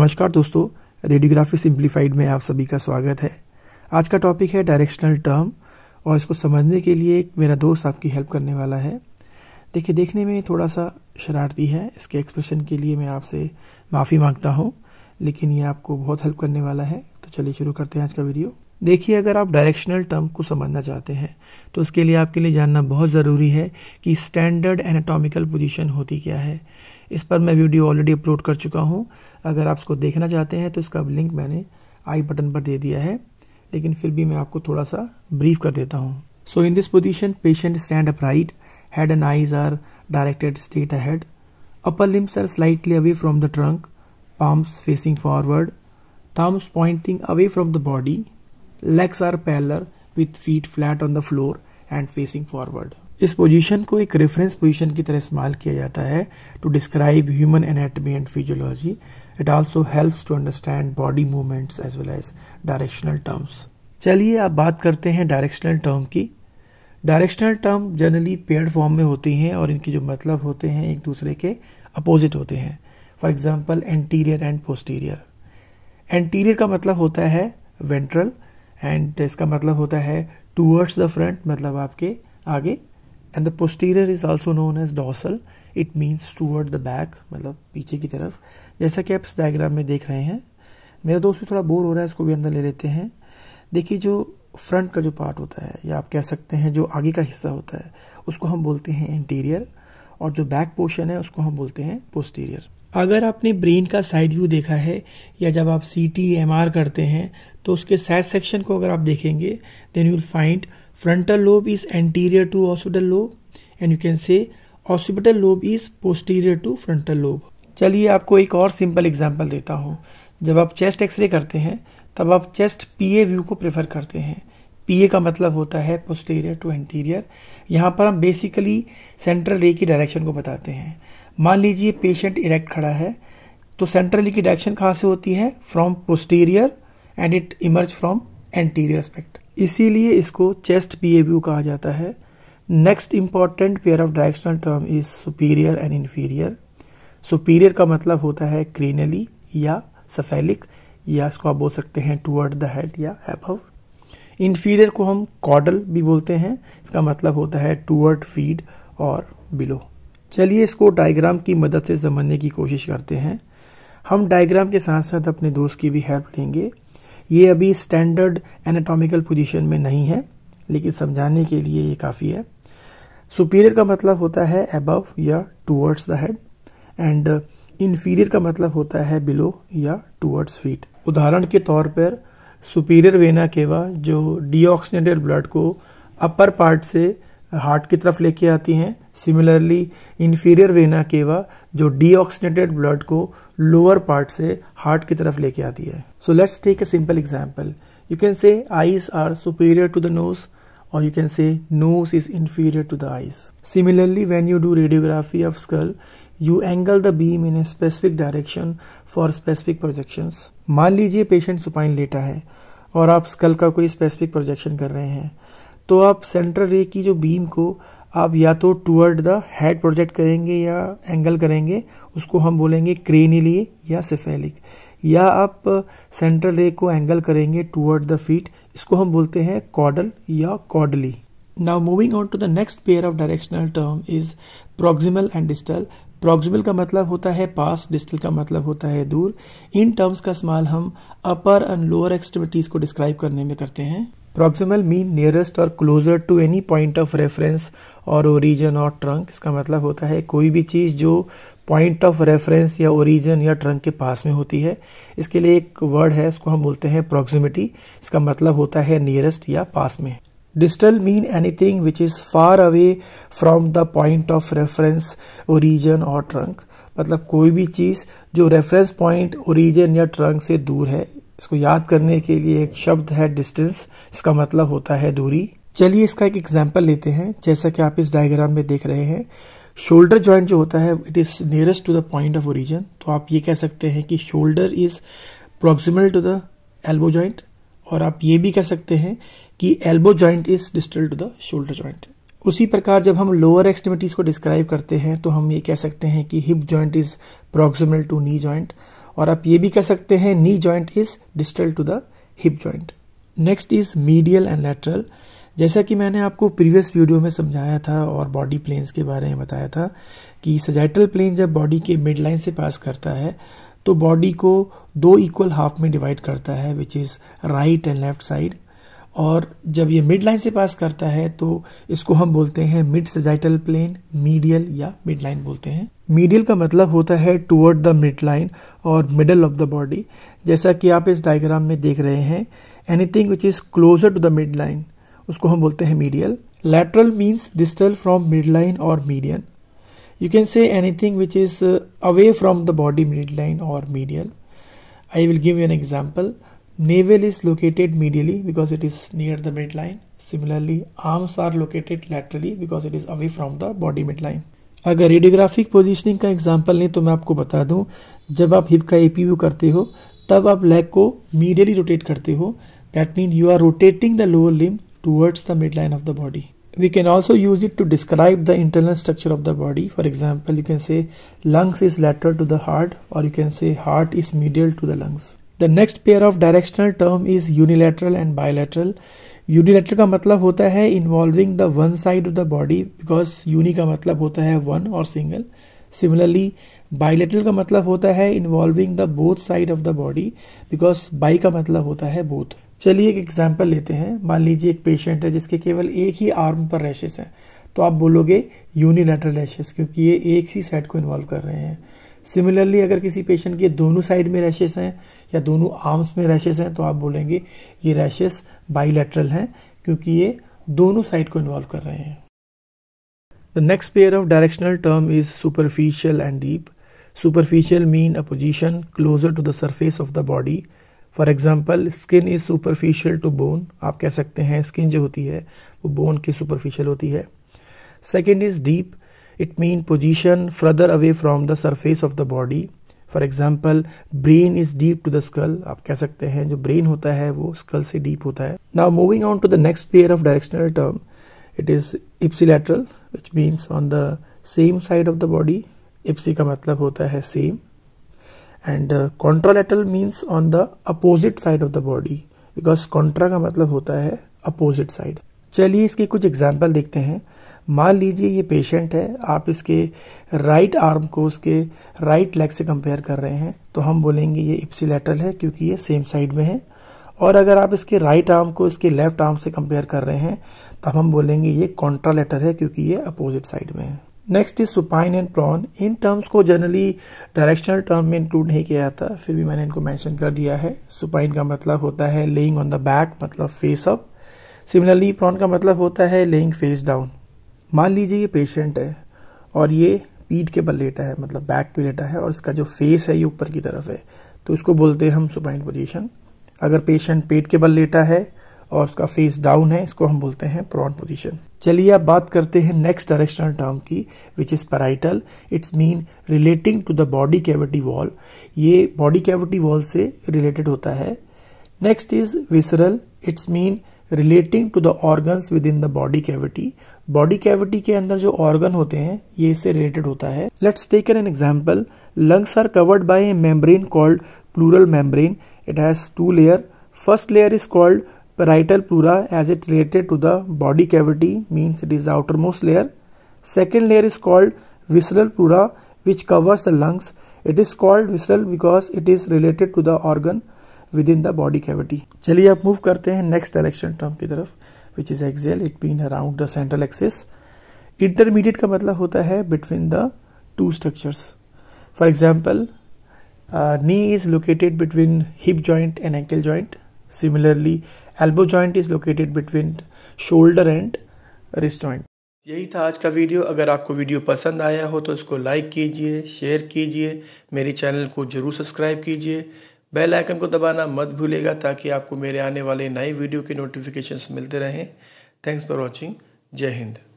नमस्कार दोस्तों radiography simplified में आप सभी का स्वागत है आज का टॉपिक है डायरेक्शनल टर्म और इसको समझने के लिए एक मेरा दोस्त आपकी हेल्प करने वाला है देखिए देखने में थोड़ा सा शरारती है इसके एक्सप्रेशन के लिए मैं आपसे माफ़ी मांगता हूँ लेकिन ये आपको बहुत हेल्प करने वाला है तो चलिए शुरू करते हैं आज का वीडियो देखिए अगर आप डायरेक्शनल टर्म को समझना चाहते हैं तो उसके लिए आपके लिए जानना बहुत ज़रूरी है कि स्टैंडर्ड एनाटॉमिकल पोजीशन होती क्या है इस पर मैं वीडियो ऑलरेडी अपलोड कर चुका हूँ अगर आप उसको देखना चाहते हैं तो इसका लिंक मैंने आई बटन पर दे दिया है लेकिन फिर भी मैं आपको थोड़ा सा ब्रीफ कर देता हूँ so in this position patient stand upright head and eyes are directed straight ahead upper limbs are slightly away from the trunk palms facing forward thumbs pointing away from the body legs are parallel with feet flat on the floor and facing forward इस position को एक reference position की तरह इस्तेमाल किया जाता है to describe human anatomy and physiology it also helps to understand body movements as well as directional terms चलिए आप बात करते हैं डायरेक्शनल टर्म की directional term generally pair form में होती हैं और इनके जो मतलब होते हैं एक दूसरे के अपोजिट होते हैं for example anterior and posterior anterior का मतलब होता है वेंट्रल एंड इसका मतलब होता है टूवर्ड्स द फ्रंट मतलब आपके आगे and the posterior is also known as dorsal it means toward the back मतलब पीछे की तरफ जैसा कि आप इस डायग्राम में देख रहे हैं मेरा दोस्त भी थोड़ा बोर हो रहा है इसको भी अंदर ले लेते हैं देखिए जो फ्रंट का जो पार्ट होता है या आप कह सकते हैं जो आगे का हिस्सा होता है उसको हम बोलते हैं इंटीरियर और जो बैक पोर्शन है उसको हम बोलते हैं पोस्टीरियर अगर आपने ब्रेन का साइड व्यू देखा है या जब आप सी टी एम आर करते हैं तो उसके साइड सेक्शन को अगर आप देखेंगे then you will find frontal lobe is anterior to occipital lobe and you can say occipital lobe is posterior to frontal lobe चलिए आपको एक और सिंपल एग्जाम्पल देता हूँ जब आप चेस्ट एक्सरे करते हैं तब आप चेस्ट पी ए व्यू को प्रेफर करते हैं पीए का मतलब होता है पोस्टीरियर टू एंटीरियर यहाँ पर हम बेसिकली सेंट्रल रे की डायरेक्शन को बताते हैं मान लीजिए पेशेंट इरेक्ट खड़ा है तो सेंट्रल की डायरेक्शन कहाँ से होती है from posterior and it emerge from anterior aspect इसीलिए इसको चेस्ट पीएव्यू कहा जाता है next important pair of directional term is superior and inferior superior का मतलब होता है क्रीनली या सफेलिक या इसको आप बोल सकते हैं टूअर्ड द हेड या एबव इन्फीरियर को हम कॉडल भी बोलते हैं इसका मतलब होता है टूअर्ड फीड और बिलो चलिए इसको डायग्राम की मदद से समझने की कोशिश करते हैं हम डायग्राम के साथ साथ अपने दोस्त की भी हेल्प लेंगे ये अभी स्टैंडर्ड एनाटॉमिकल पोजीशन में नहीं है लेकिन समझाने के लिए ये काफ़ी है सुपीरियर का मतलब होता है अबव या towards the head and inferior का मतलब होता है बिलो या टूवर्ड्स फीट उदाहरण के तौर पर सुपीरियर वेना केवा जो डीऑक्सीनेटेड ब्लड को अपर पार्ट से हार्ट की तरफ लेके आती हैं सिमिलरली इन्फीरियर वेना केवा जो डीऑक्सीनेटेड ब्लड को लोअर पार्ट से हार्ट की तरफ लेके आती है so let's take a simple example you can say eyes are superior to the nose और you can say nose is inferior to the eyes similarly when you do radiography of skull you angle the beam in a specific direction for specific projection मान लीजिए patient supine लेटा है और आप school का कोई specific projection कर रहे हैं तो आप सेंटर रे की जो बीम को आप या तो टूअर्ड द हेड प्रोजेक्ट करेंगे या एंगल करेंगे उसको हम बोलेंगे क्रेनिली या सिफेलिक या आप सेंट्रल रे को एंगल करेंगे टूअर्ड द फीट इसको हम बोलते हैं कॉडल या caudally now moving on to the next pair of directional term is proximal and distal proximal का मतलब होता है पास डिस्टल का मतलब होता है दूर इन टर्म्स का इस्तेमाल हम अपर एंड लोअर एक्सट्रीमिटीज को डिस्क्राइब करने में करते हैं प्रॉक्सिमल मीन नियरेस्ट और closer to any point of reference और ओरिजन और ट्रंक इसका मतलब होता है कोई भी चीज़ जो पॉइंट ऑफ रेफरेंस या ओरिजन या ट्रंक के पास में होती है इसके लिए एक वर्ड है इसको हम बोलते हैं प्रॉक्सिमिटी इसका मतलब होता है नियरेस्ट या पास में distal mean anything which is far away from the point of reference origin और ट्रंक मतलब कोई भी चीज़ जो रेफरेंस पॉइंट ओरिजन या ट्रंक से दूर है इसको याद करने के लिए एक शब्द है डिस्टेंस इसका मतलब होता है दूरी चलिए इसका एक एग्जाम्पल लेते हैं जैसा कि आप इस डायग्राम में देख रहे हैं शोल्डर ज्वाइंट जो होता है it is nearest to the point of origin तो आप ये कह सकते हैं कि shoulder is proximal to the elbow joint और आप ये भी कह सकते हैं कि elbow joint is distal to the shoulder joint उसी प्रकार जब हम लोअर एक्सट्रीमिटीज़ को डिस्क्राइब करते हैं तो हम ये कह सकते हैं कि hip joint is proximal to knee joint और आप ये भी कह सकते हैं knee joint is distal to the hip joint next is medial and lateral जैसा कि मैंने आपको प्रीवियस वीडियो में समझाया था और बॉडी प्लेन्स के बारे में बताया था कि सजैटल प्लेन जब बॉडी के मिड लाइन से पास करता है तो बॉडी को दो इक्वल हाफ में डिवाइड करता है which is right and left side और जब ये मिड लाइन से पास करता है तो इसको हम बोलते हैं मिड सजाइटल प्लेन मीडियल या मिड लाइन बोलते हैं मीडियल का मतलब होता है टुवर्ड द मिड लाइन और मिडल ऑफ द बॉडी जैसा कि आप इस डायग्राम में देख रहे हैं anything which is closer to the mid line उसको हम बोलते हैं medial means distal from mid line और median you can say anything which is away from the body mid line और medial I will give you an example navel is located medially because it is near the midline similarly arms are located laterally because it is away from the body midline अगर radiographic positioning का example नहीं तो मैं आपको बता दूं जब आप हिप का एपीयू करते हो तब आप लेग को मीडियली रोटेट करते हो that mean you are rotating the lower limb towards the mid line of the body we can also use it to describe the internal structure of the body for example you can say lungs is lateral to the heart और you can say heart is medial to the lungs the next pair of directional term is unilateral and bilateral unilateral का मतलब होता है involving the one side of the body because uni का मतलब होता है one और सिंगल सिमिलरली बायोलेटरल का मतलब होता है involving the both side of the body because bi का मतलब होता है बोथ चलिए एक एग्जाम्पल लेते हैं मान लीजिए एक पेशेंट है जिसके केवल एक ही आर्म पर रैशेस हैं तो आप बोलोगे यूनिलेटरल रैशेस क्योंकि ये एक ही साइड को इन्वॉल्व कर रहे हैं सिमिलरली अगर किसी पेशेंट के दोनों साइड में रैशेस हैं या दोनों आर्म्स में रैशेस हैं तो आप बोलेंगे ये रैशेस बाइलेटरल हैं क्योंकि ये दोनों साइड को इन्वॉल्व कर रहे हैं the next pair of directional term is superficial and deep superficial mean a position closer to the surface of the body for example skin is superficial to bone आप कह सकते हैं स्किन जो होती है वो बोन की सुपरफिशियल होती है second is deep it mean position further away from the surface of the body for example brain is deep to the skull आप कह सकते हैं जो ब्रेन होता है वो स्कल से डीप होता है now moving on to the next pair of directional term it is ipsilateral which means on the same side of the body ipsi का मतलब होता है same and contralateral means on the opposite side of the body because contra का मतलब होता है opposite side चलिए इसके कुछ एग्जाम्पल देखते हैं मान लीजिए ये पेशेंट है आप इसके राइट आर्म को उसके राइट लेग से कंपेयर कर रहे हैं तो हम बोलेंगे ये इप्सिलेटरल है क्योंकि ये सेम साइड में है और अगर आप इसके राइट आर्म को इसके लेफ्ट आर्म से कंपेयर कर रहे हैं तब तो हम बोलेंगे ये कॉन्ट्रालेटर है क्योंकि ये अपोजिट साइड में है next is supine and prone इन टर्म्स को जनरली डायरेक्शनल टर्म में इंक्लूड नहीं किया जाता फिर भी मैंने इनको मैंशन कर दिया है सुपाइन का मतलब होता है लेइंग ऑन द बैक मतलब फेस अप सिमिलरली प्रॉन का मतलब होता है लेइंग फेस डाउन मान लीजिए ये पेशेंट है और ये पीठ के बल लेटा है मतलब बैक पे लेटा है और इसका जो फेस है ये ऊपर की तरफ है तो इसको बोलते हैं हम सुपाइन पोजीशन अगर पेशेंट पेट के बल लेटा है और उसका फेस डाउन है इसको हम बोलते हैं प्रॉन पोजीशन चलिए अब बात करते हैं नेक्स्ट डायरेक्शनल टर्म की which is parietal it's mean relating to the body cavity wall ये बॉडी कैविटी वॉल से रिलेटेड होता है next is visceral it's mean relating to the organs within the body cavity body cavity के अंदर जो organ होते हैं ये इससे रिलेटेड होता है let's take an example lungs are covered by a membrane called pleural membrane it has two layer first layer is called parietal pleura as it related to the body cavity means it is outermost layer second layer is called visceral pleura which covers the lungs it is called visceral because it is related to the organ within the body cavity चलिए आप move करते हैं next direction term की तरफ which is axial it been around the central axis intermediate का मतलब होता है between the two structures for example knee is located between hip joint and ankle joint similarly elbow joint is located between shoulder and wrist joint यही था आज का video अगर आपको वीडियो पसंद आया हो तो इसको लाइक कीजिए शेयर कीजिए मेरे चैनल को ज़रूर सब्सक्राइब कीजिए बेल आइकन को दबाना मत भूलिएगा ताकि आपको मेरे आने वाले नए वीडियो के नोटिफिकेशंस मिलते रहें थैंक्स फॉर वॉचिंग जय हिंद